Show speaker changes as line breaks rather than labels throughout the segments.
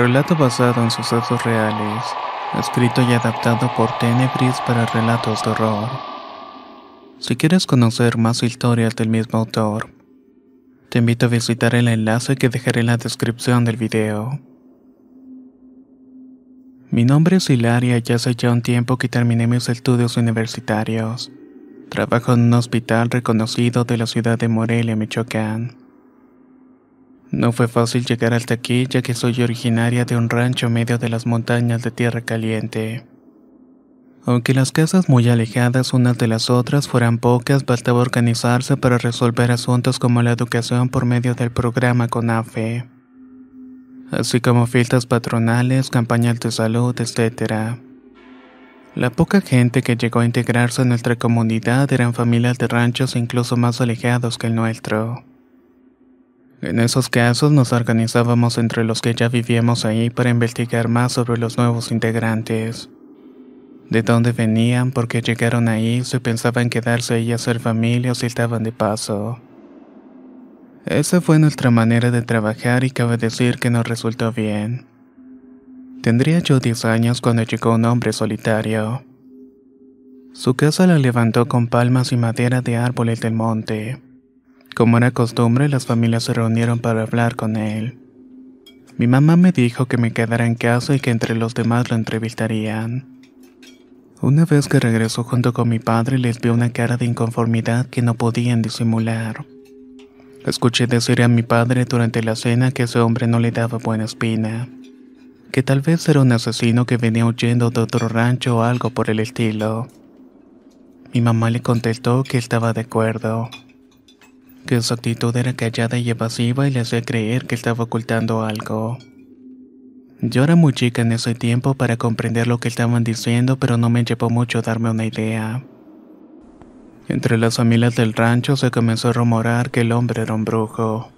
relato basado en sucesos reales, escrito y adaptado por Tenebris para relatos de horror. Si quieres conocer más historias del mismo autor, te invito a visitar el enlace que dejaré en la descripción del video. Mi nombre es Hilaria y hace ya un tiempo que terminé mis estudios universitarios. Trabajo en un hospital reconocido de la ciudad de Morelia, Michoacán. No fue fácil llegar hasta aquí ya que soy originaria de un rancho medio de las montañas de Tierra Caliente. Aunque las casas muy alejadas unas de las otras fueran pocas, bastaba organizarse para resolver asuntos como la educación por medio del programa CONAFE, así como fiestas patronales, campañas de salud, etc. La poca gente que llegó a integrarse en nuestra comunidad eran familias de ranchos incluso más alejados que el nuestro. En esos casos nos organizábamos entre los que ya vivíamos ahí para investigar más sobre los nuevos integrantes. De dónde venían, por qué llegaron ahí, si pensaban quedarse ahí a hacer familia o si estaban de paso. Esa fue nuestra manera de trabajar y cabe decir que nos resultó bien. Tendría yo 10 años cuando llegó un hombre solitario. Su casa la levantó con palmas y madera de árboles del monte. Como era costumbre, las familias se reunieron para hablar con él. Mi mamá me dijo que me quedara en casa y que entre los demás lo entrevistarían. Una vez que regresó junto con mi padre les vi una cara de inconformidad que no podían disimular. Escuché decir a mi padre durante la cena que ese hombre no le daba buena espina, que tal vez era un asesino que venía huyendo de otro rancho o algo por el estilo. Mi mamá le contestó que estaba de acuerdo que su actitud era callada y evasiva y le hacía creer que estaba ocultando algo. Yo era muy chica en ese tiempo para comprender lo que estaban diciendo, pero no me llevó mucho darme una idea. Entre las familias del rancho se comenzó a rumorar que el hombre era un brujo.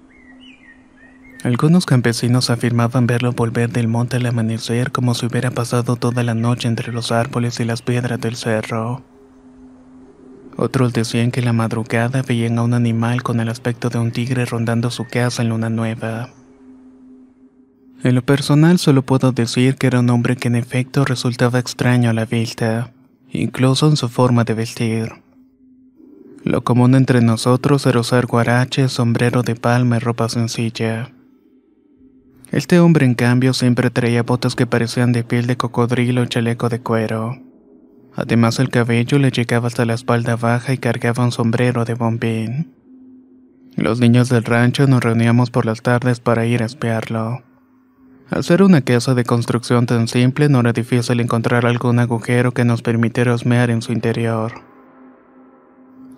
Algunos campesinos afirmaban verlo volver del monte al amanecer como si hubiera pasado toda la noche entre los árboles y las piedras del cerro. Otros decían que la madrugada veían a un animal con el aspecto de un tigre rondando su casa en luna nueva. En lo personal solo puedo decir que era un hombre que en efecto resultaba extraño a la vista, incluso en su forma de vestir. Lo común entre nosotros era usar guarache, sombrero de palma y ropa sencilla. Este hombre en cambio siempre traía botas que parecían de piel de cocodrilo y chaleco de cuero. Además el cabello le llegaba hasta la espalda baja y cargaba un sombrero de bombín. Los niños del rancho nos reuníamos por las tardes para ir a espiarlo. Al ser una casa de construcción tan simple, no era difícil encontrar algún agujero que nos permitiera osmear en su interior.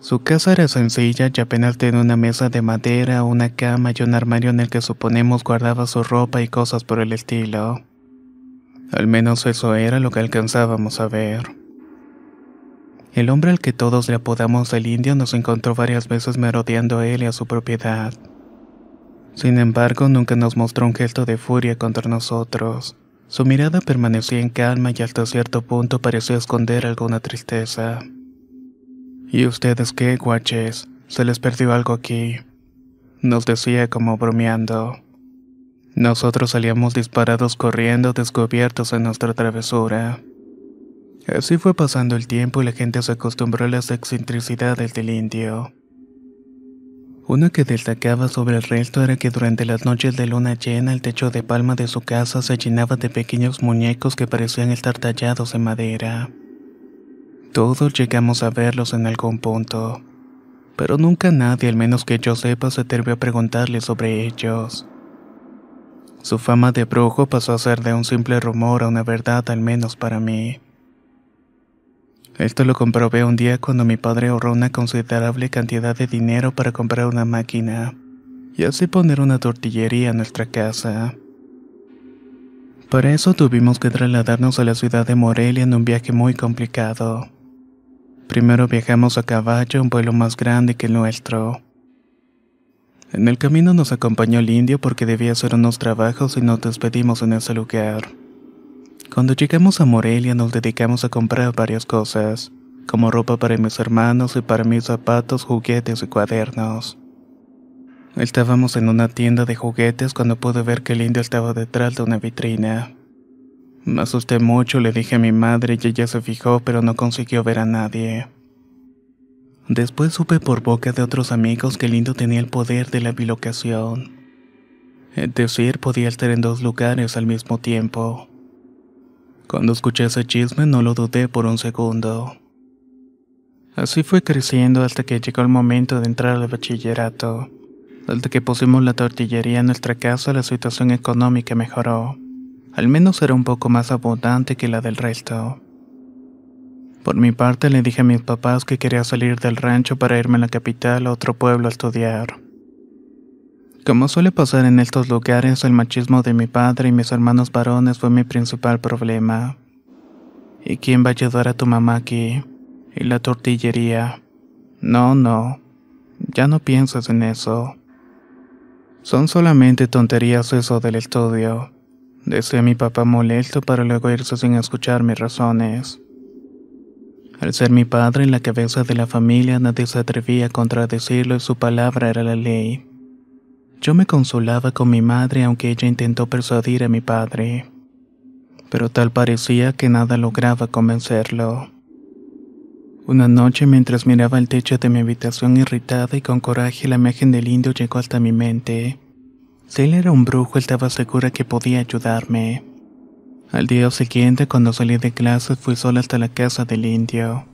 Su casa era sencilla y apenas tenía una mesa de madera, una cama y un armario en el que suponemos guardaba su ropa y cosas por el estilo. Al menos eso era lo que alcanzábamos a ver. El hombre al que todos le apodamos el indio nos encontró varias veces merodeando a él y a su propiedad. Sin embargo, nunca nos mostró un gesto de furia contra nosotros. Su mirada permanecía en calma y hasta cierto punto pareció esconder alguna tristeza. ¿Y ustedes qué, guaches? Se les perdió algo aquí. Nos decía como bromeando. Nosotros salíamos disparados corriendo descubiertos en nuestra travesura. Así fue pasando el tiempo y la gente se acostumbró a las excentricidades del indio. Una que destacaba sobre el resto era que durante las noches de luna llena el techo de palma de su casa se llenaba de pequeños muñecos que parecían estar tallados en madera. Todos llegamos a verlos en algún punto, pero nunca nadie, al menos que yo sepa, se atrevió a preguntarle sobre ellos. Su fama de brujo pasó a ser de un simple rumor a una verdad, al menos para mí. Esto lo comprobé un día cuando mi padre ahorró una considerable cantidad de dinero para comprar una máquina y así poner una tortillería en nuestra casa. Para eso tuvimos que trasladarnos a la ciudad de Morelia en un viaje muy complicado. Primero viajamos a caballo, un pueblo más grande que el nuestro. En el camino nos acompañó el indio porque debía hacer unos trabajos y nos despedimos en ese lugar. Cuando llegamos a Morelia nos dedicamos a comprar varias cosas, como ropa para mis hermanos y para mis zapatos, juguetes y cuadernos. Estábamos en una tienda de juguetes cuando pude ver que Lindo estaba detrás de una vitrina. Me asusté mucho, le dije a mi madre y ella se fijó, pero no consiguió ver a nadie. Después supe por boca de otros amigos que Lindo tenía el poder de la bilocación. Es decir, podía estar en dos lugares al mismo tiempo. Cuando escuché ese chisme no lo dudé por un segundo. Así fue creciendo hasta que llegó el momento de entrar al bachillerato. Desde que pusimos la tortillería en nuestra casa la situación económica mejoró. Al menos era un poco más abundante que la del resto. Por mi parte le dije a mis papás que quería salir del rancho para irme a la capital a otro pueblo a estudiar. Como suele pasar en estos lugares, el machismo de mi padre y mis hermanos varones fue mi principal problema. ¿Y quién va a ayudar a tu mamá aquí? ¿Y la tortillería? No, no. Ya no piensas en eso. Son solamente tonterías eso del estudio. Decía mi papá molesto para luego irse sin escuchar mis razones. Al ser mi padre en la cabeza de la familia nadie se atrevía a contradecirlo y su palabra era la ley. Yo me consolaba con mi madre aunque ella intentó persuadir a mi padre, pero tal parecía que nada lograba convencerlo. Una noche mientras miraba el techo de mi habitación irritada y con coraje la imagen del indio llegó hasta mi mente. Si él era un brujo, estaba segura que podía ayudarme. Al día siguiente, cuando salí de clase, fui sola hasta la casa del indio.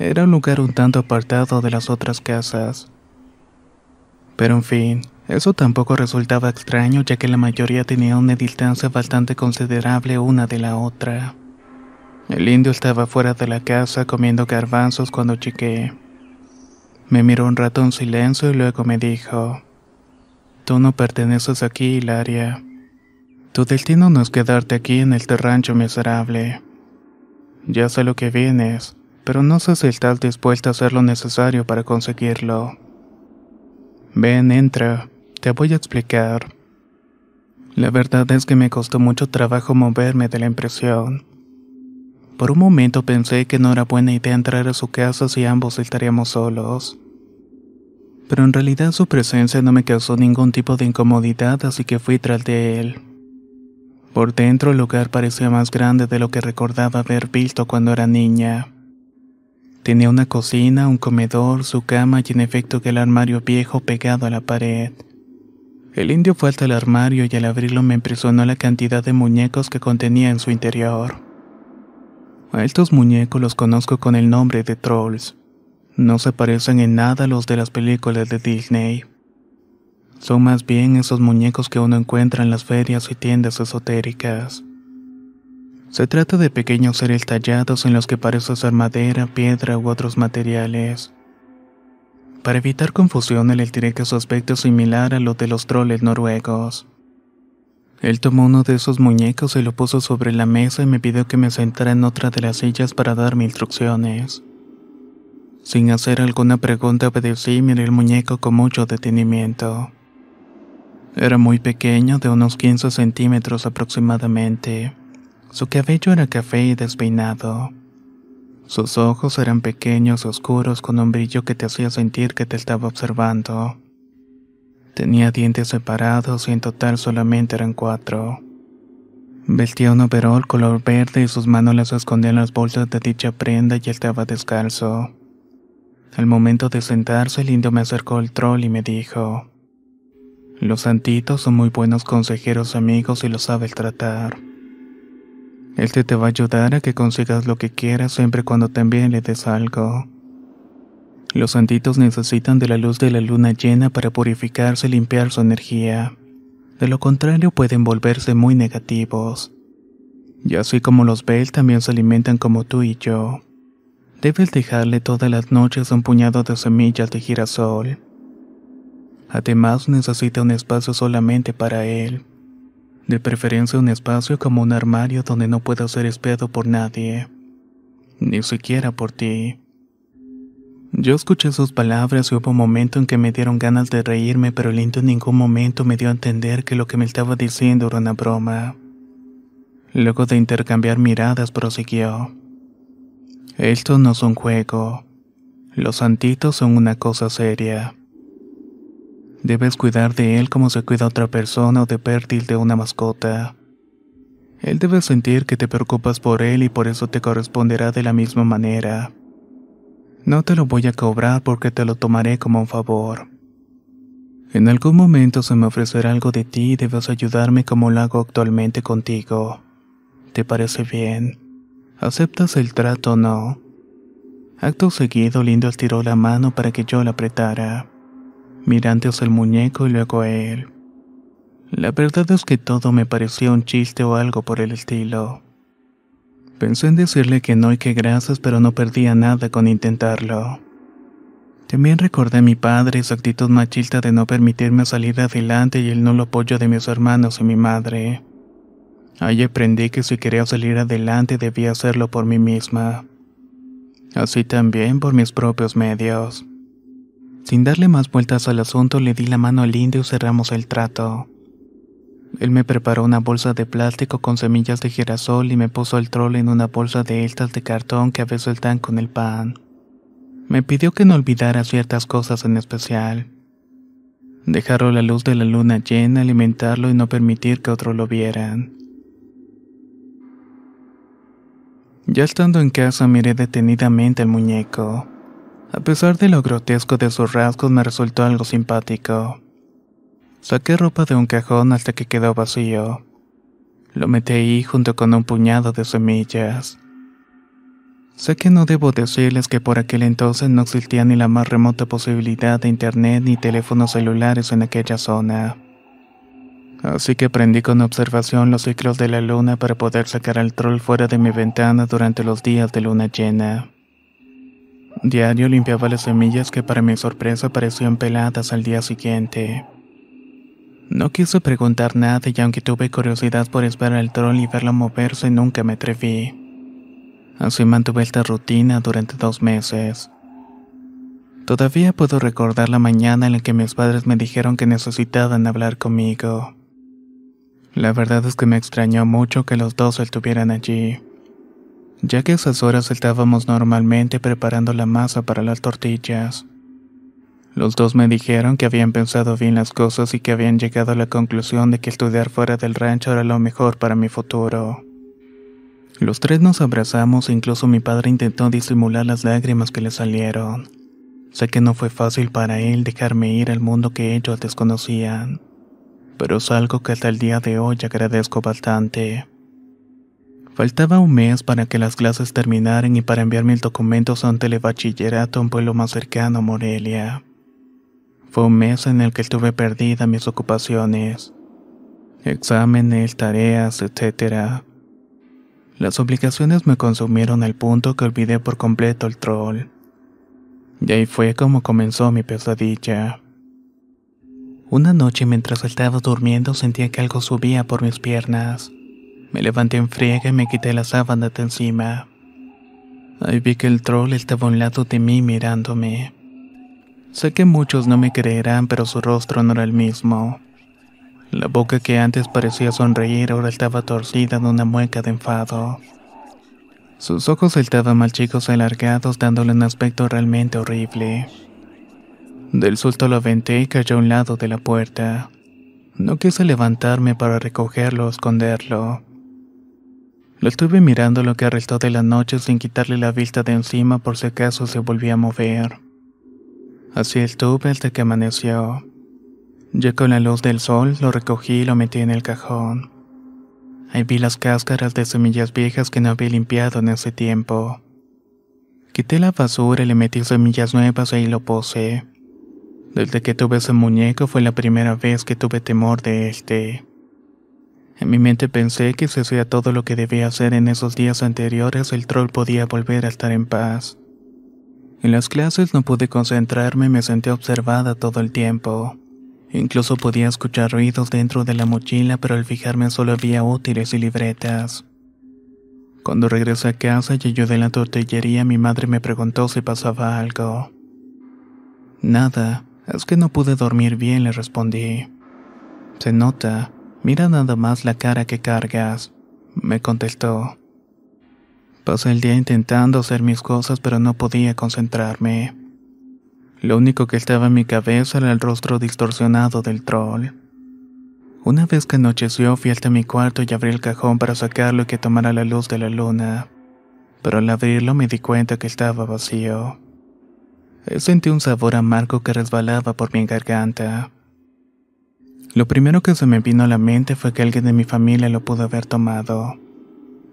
Era un lugar un tanto apartado de las otras casas. Pero en fin, eso tampoco resultaba extraño ya que la mayoría tenía una distancia bastante considerable una de la otra. El indio estaba fuera de la casa comiendo garbanzos cuando chequé. Me miró un rato en silencio y luego me dijo, Tú no perteneces aquí, Hilaria. Tu destino no es quedarte aquí en este rancho miserable. Ya sé lo que vienes, pero no sé si estás dispuesta a hacer lo necesario para conseguirlo. Ven, entra. Te voy a explicar. La verdad es que me costó mucho trabajo moverme de la impresión. Por un momento pensé que no era buena idea entrar a su casa si ambos estaríamos solos. Pero en realidad su presencia no me causó ningún tipo de incomodidad, así que fui tras de él. Por dentro el lugar parecía más grande de lo que recordaba haber visto cuando era niña. Tenía una cocina, un comedor, su cama y en efecto que el armario viejo pegado a la pared. El indio fue hasta el armario y al abrirlo me impresionó la cantidad de muñecos que contenía en su interior. A estos muñecos los conozco con el nombre de trolls. No se parecen en nada a los de las películas de Disney. Son más bien esos muñecos que uno encuentra en las ferias y tiendas esotéricas. Se trata de pequeños seres tallados en los que parece ser madera, piedra u otros materiales. Para evitar confusión, le diré que su aspecto es similar a lo de los troles noruegos. Él tomó uno de esos muñecos y lo puso sobre la mesa y me pidió que me sentara en otra de las sillas para darme instrucciones. Sin hacer alguna pregunta obedecí y miré el muñeco con mucho detenimiento. Era muy pequeño, de unos 15 centímetros aproximadamente. Su cabello era café y despeinado. Sus ojos eran pequeños, oscuros, con un brillo que te hacía sentir que te estaba observando. Tenía dientes separados y en total solamente eran cuatro. Vestía un overol color verde y sus manos las escondían en las bolsas de dicha prenda y estaba descalzo. Al momento de sentarse, el indio me acercó al troll y me dijo: Los santitos son muy buenos consejeros amigos y lo sabes tratar. Este te va a ayudar a que consigas lo que quieras siempre cuando también le des algo. Los santitos necesitan de la luz de la luna llena para purificarse y limpiar su energía. De lo contrario pueden volverse muy negativos. Y así como los Bell también se alimentan como tú y yo. Debes dejarle todas las noches un puñado de semillas de girasol. Además necesita un espacio solamente para él de preferencia un espacio como un armario donde no pueda ser espiado por nadie, ni siquiera por ti. Yo escuché sus palabras y hubo un momento en que me dieron ganas de reírme, pero Lindo en ningún momento me dio a entender que lo que me estaba diciendo era una broma. Luego de intercambiar miradas, prosiguió. Esto no es un juego. Los santitos son una cosa seria. Debes cuidar de él como se cuida otra persona o de pértil de una mascota. Él debe sentir que te preocupas por él y por eso te corresponderá de la misma manera. No te lo voy a cobrar porque te lo tomaré como un favor. En algún momento se me ofrecerá algo de ti y debes ayudarme como lo hago actualmente contigo. ¿Te parece bien? ¿Aceptas el trato o no? Acto seguido, Lindo estiró la mano para que yo la apretara mirantes antes el muñeco y luego a él. La verdad es que todo me parecía un chiste o algo por el estilo. Pensé en decirle que no y que gracias, pero no perdía nada con intentarlo. También recordé a mi padre y su actitud machista de no permitirme salir adelante y el nulo apoyo de mis hermanos y mi madre. Ahí aprendí que si quería salir adelante debía hacerlo por mí misma. Así también por mis propios medios. Sin darle más vueltas al asunto, le di la mano al indio y cerramos el trato. Él me preparó una bolsa de plástico con semillas de girasol y me puso el troll en una bolsa de estas de cartón que a veces con el pan. Me pidió que no olvidara ciertas cosas en especial. Dejarlo la luz de la luna llena, alimentarlo y no permitir que otros lo vieran. Ya estando en casa miré detenidamente al muñeco. A pesar de lo grotesco de sus rasgos me resultó algo simpático. Saqué ropa de un cajón hasta que quedó vacío. Lo metí ahí junto con un puñado de semillas. Sé que no debo decirles que por aquel entonces no existía ni la más remota posibilidad de internet ni teléfonos celulares en aquella zona. Así que aprendí con observación los ciclos de la luna para poder sacar al troll fuera de mi ventana durante los días de luna llena. Diario limpiaba las semillas que para mi sorpresa parecían peladas al día siguiente. No quise preguntar nada y aunque tuve curiosidad por esperar al troll y verlo moverse, nunca me atreví. Así mantuve esta rutina durante dos meses. Todavía puedo recordar la mañana en la que mis padres me dijeron que necesitaban hablar conmigo. La verdad es que me extrañó mucho que los dos estuvieran allí ya que a esas horas estábamos normalmente preparando la masa para las tortillas. Los dos me dijeron que habían pensado bien las cosas y que habían llegado a la conclusión de que estudiar fuera del rancho era lo mejor para mi futuro. Los tres nos abrazamos e incluso mi padre intentó disimular las lágrimas que le salieron. Sé que no fue fácil para él dejarme ir al mundo que ellos desconocían, pero es algo que hasta el día de hoy agradezco bastante. Faltaba un mes para que las clases terminaran y para enviar mis documentos ante el bachillerato a un pueblo más cercano a Morelia. Fue un mes en el que estuve perdida mis ocupaciones, exámenes, tareas, etc. Las obligaciones me consumieron al punto que olvidé por completo el troll. Y ahí fue como comenzó mi pesadilla. Una noche mientras estaba durmiendo sentía que algo subía por mis piernas. Me levanté en friega y me quité la sábana de encima. Ahí vi que el troll estaba a un lado de mí mirándome. Sé que muchos no me creerán, pero su rostro no era el mismo. La boca que antes parecía sonreír ahora estaba torcida en una mueca de enfado. Sus ojos estaban mal chicos alargados dándole un aspecto realmente horrible. Del susto lo aventé y cayó a un lado de la puerta. No quise levantarme para recogerlo o esconderlo. Lo estuve mirando lo que arrestó de la noche sin quitarle la vista de encima por si acaso se volvía a mover. Así estuve hasta que amaneció. Ya con la luz del sol lo recogí y lo metí en el cajón. Ahí vi las cáscaras de semillas viejas que no había limpiado en ese tiempo. Quité la basura y le metí semillas nuevas y e ahí lo puse. Desde que tuve ese muñeco fue la primera vez que tuve temor de este. En mi mente pensé que si hacía todo lo que debía hacer en esos días anteriores, el troll podía volver a estar en paz. En las clases no pude concentrarme me senté observada todo el tiempo. Incluso podía escuchar ruidos dentro de la mochila, pero al fijarme solo había útiles y libretas. Cuando regresé a casa y yo de la tortillería, mi madre me preguntó si pasaba algo. Nada, es que no pude dormir bien, le respondí. Se nota, Mira nada más la cara que cargas, me contestó. Pasé el día intentando hacer mis cosas, pero no podía concentrarme. Lo único que estaba en mi cabeza era el rostro distorsionado del troll. Una vez que anocheció, fui hasta mi cuarto y abrí el cajón para sacarlo y que tomara la luz de la luna. Pero al abrirlo me di cuenta que estaba vacío. Sentí un sabor amargo que resbalaba por mi garganta. Lo primero que se me vino a la mente fue que alguien de mi familia lo pudo haber tomado.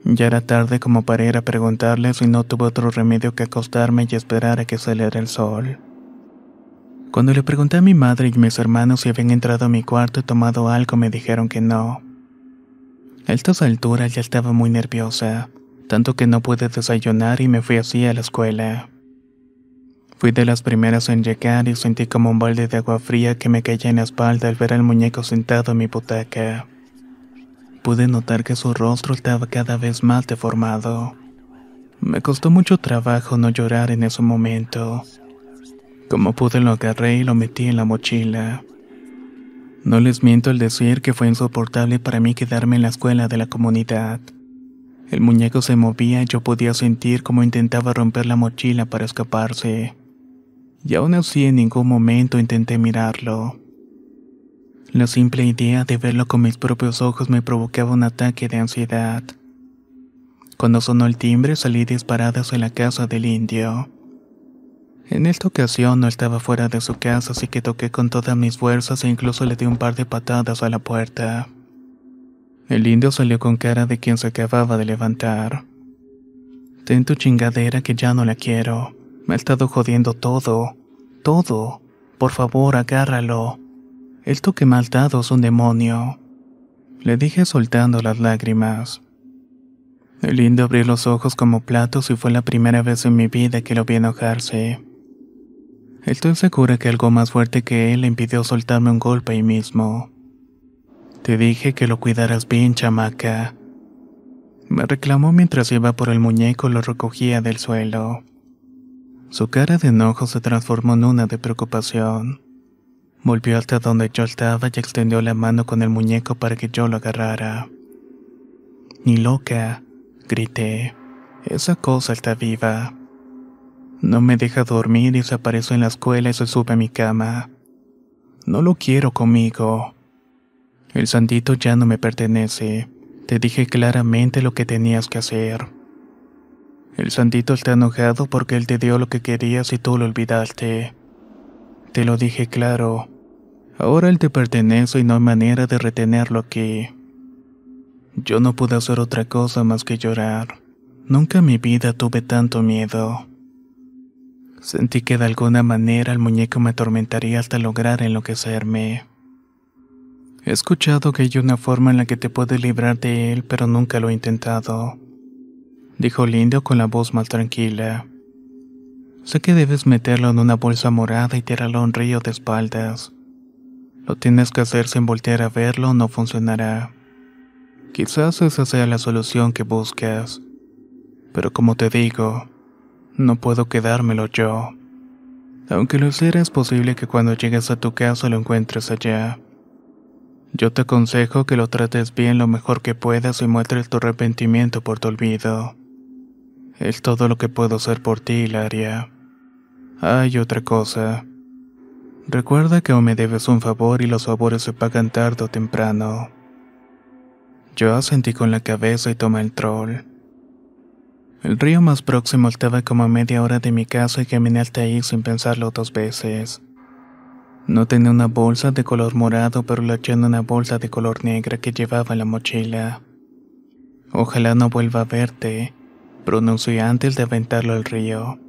Ya era tarde como para ir a preguntarle si no tuve otro remedio que acostarme y esperar a que saliera el sol. Cuando le pregunté a mi madre y mis hermanos si habían entrado a mi cuarto y tomado algo, me dijeron que no. A estas alturas ya estaba muy nerviosa, tanto que no pude desayunar y me fui así a la escuela. Fui de las primeras en llegar y sentí como un balde de agua fría que me caía en la espalda al ver al muñeco sentado en mi butaca. Pude notar que su rostro estaba cada vez más deformado. Me costó mucho trabajo no llorar en ese momento. Como pude lo agarré y lo metí en la mochila. No les miento al decir que fue insoportable para mí quedarme en la escuela de la comunidad. El muñeco se movía y yo podía sentir como intentaba romper la mochila para escaparse y aún así en ningún momento intenté mirarlo. La simple idea de verlo con mis propios ojos me provocaba un ataque de ansiedad. Cuando sonó el timbre salí disparadas hacia la casa del indio. En esta ocasión no estaba fuera de su casa, así que toqué con todas mis fuerzas e incluso le di un par de patadas a la puerta. El indio salió con cara de quien se acababa de levantar. Ten tu chingadera que ya no la quiero. Me ha estado jodiendo todo, todo. Por favor, agárralo. Esto que me dado es un demonio. Le dije soltando las lágrimas. El lindo abrió los ojos como platos y fue la primera vez en mi vida que lo vi enojarse. Estoy segura que algo más fuerte que él le impidió soltarme un golpe ahí mismo. Te dije que lo cuidaras bien, chamaca. Me reclamó mientras iba por el muñeco y lo recogía del suelo. Su cara de enojo se transformó en una de preocupación. Volvió hasta donde yo estaba y extendió la mano con el muñeco para que yo lo agarrara. Ni loca, grité. Esa cosa está viva. No me deja dormir y se apareció en la escuela y se sube a mi cama. No lo quiero conmigo. El santito ya no me pertenece. Te dije claramente lo que tenías que hacer. El santito está enojado porque él te dio lo que querías y tú lo olvidaste. Te lo dije claro. Ahora él te pertenece y no hay manera de retenerlo aquí. Yo no pude hacer otra cosa más que llorar. Nunca en mi vida tuve tanto miedo. Sentí que de alguna manera el muñeco me atormentaría hasta lograr enloquecerme. He escuchado que hay una forma en la que te puedes librar de él, pero nunca lo he intentado dijo Lindo con la voz más tranquila. Sé que debes meterlo en una bolsa morada y tirarlo a un río de espaldas. Lo tienes que hacer sin voltear a verlo, no funcionará. Quizás esa sea la solución que buscas. Pero como te digo, no puedo quedármelo yo. Aunque lo hiciera, es posible que cuando llegues a tu casa lo encuentres allá. Yo te aconsejo que lo trates bien lo mejor que puedas y muestres tu arrepentimiento por tu olvido. Es todo lo que puedo hacer por ti, Hilaria. Hay otra cosa. Recuerda que aún me debes un favor y los favores se pagan tarde o temprano. Yo asentí con la cabeza y tomé el troll. El río más próximo estaba como a media hora de mi casa y caminé hasta ahí sin pensarlo dos veces. No tenía una bolsa de color morado, pero la eché en una bolsa de color negra que llevaba en la mochila. Ojalá no vuelva a verte, pronuncié antes de aventarlo al río.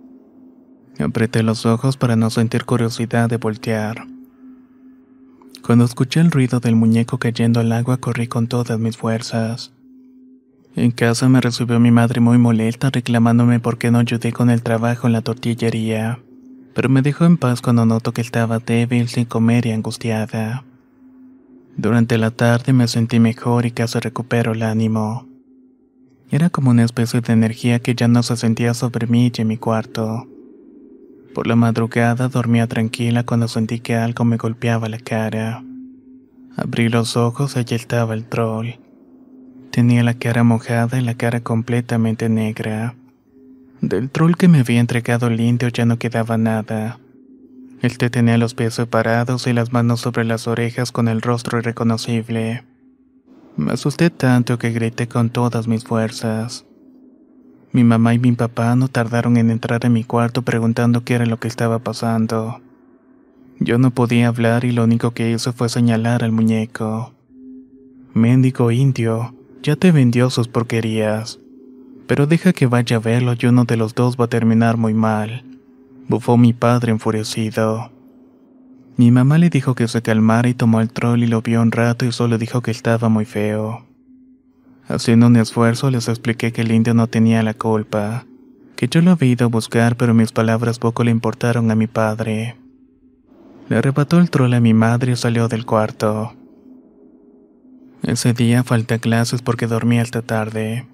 Apreté los ojos para no sentir curiosidad de voltear. Cuando escuché el ruido del muñeco cayendo al agua, corrí con todas mis fuerzas. En casa me recibió mi madre muy molesta reclamándome por qué no ayudé con el trabajo en la tortillería, pero me dejó en paz cuando noto que estaba débil, sin comer y angustiada. Durante la tarde me sentí mejor y casi recupero el ánimo. Era como una especie de energía que ya no se sentía sobre mí y en mi cuarto. Por la madrugada dormía tranquila cuando sentí que algo me golpeaba la cara. Abrí los ojos y allí estaba el troll. Tenía la cara mojada y la cara completamente negra. Del troll que me había entregado el indio ya no quedaba nada. Él tenía los pies separados y las manos sobre las orejas con el rostro irreconocible. Me asusté tanto que grité con todas mis fuerzas. Mi mamá y mi papá no tardaron en entrar en mi cuarto preguntando qué era lo que estaba pasando. Yo no podía hablar y lo único que hizo fue señalar al muñeco. Méndico indio, ya te vendió sus porquerías. Pero deja que vaya a verlo y uno de los dos va a terminar muy mal. Bufó mi padre enfurecido. Mi mamá le dijo que se calmara y tomó el troll y lo vio un rato y solo dijo que estaba muy feo. Haciendo un esfuerzo les expliqué que el indio no tenía la culpa, que yo lo había ido a buscar pero mis palabras poco le importaron a mi padre. Le arrebató el troll a mi madre y salió del cuarto. Ese día falté a clases porque dormí hasta tarde.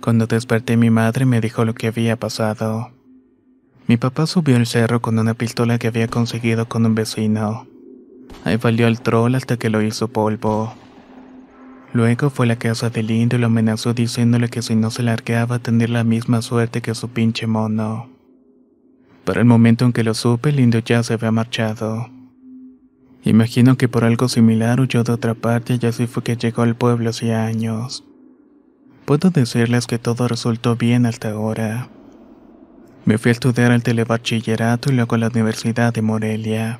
Cuando desperté mi madre me dijo lo que había pasado. Mi papá subió el cerro con una pistola que había conseguido con un vecino. Ahí valió al troll hasta que lo hizo polvo. Luego fue a la casa del indio y lo amenazó diciéndole que si no se largaba tendría la misma suerte que su pinche mono. Para el momento en que lo supe, el indio ya se había marchado. Imagino que por algo similar huyó de otra parte y así fue que llegó al pueblo hacía años. Puedo decirles que todo resultó bien hasta ahora. Me fui a estudiar al telebachillerato y luego a la Universidad de Morelia.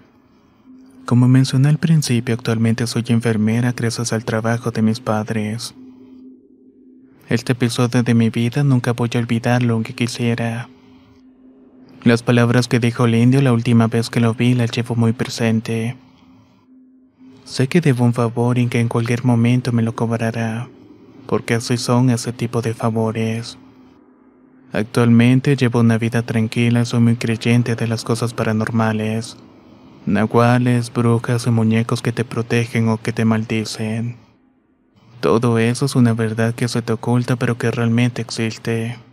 Como mencioné al principio, actualmente soy enfermera gracias al trabajo de mis padres. Este episodio de mi vida nunca voy a olvidarlo aunque quisiera. Las palabras que dijo el indio la última vez que lo vi las llevo muy presente. Sé que debo un favor y que en cualquier momento me lo cobrará, porque así son ese tipo de favores. Actualmente llevo una vida tranquila, soy muy creyente de las cosas paranormales. Nahuales, brujas y muñecos que te protegen o que te maldicen. Todo eso es una verdad que se te oculta pero que realmente existe.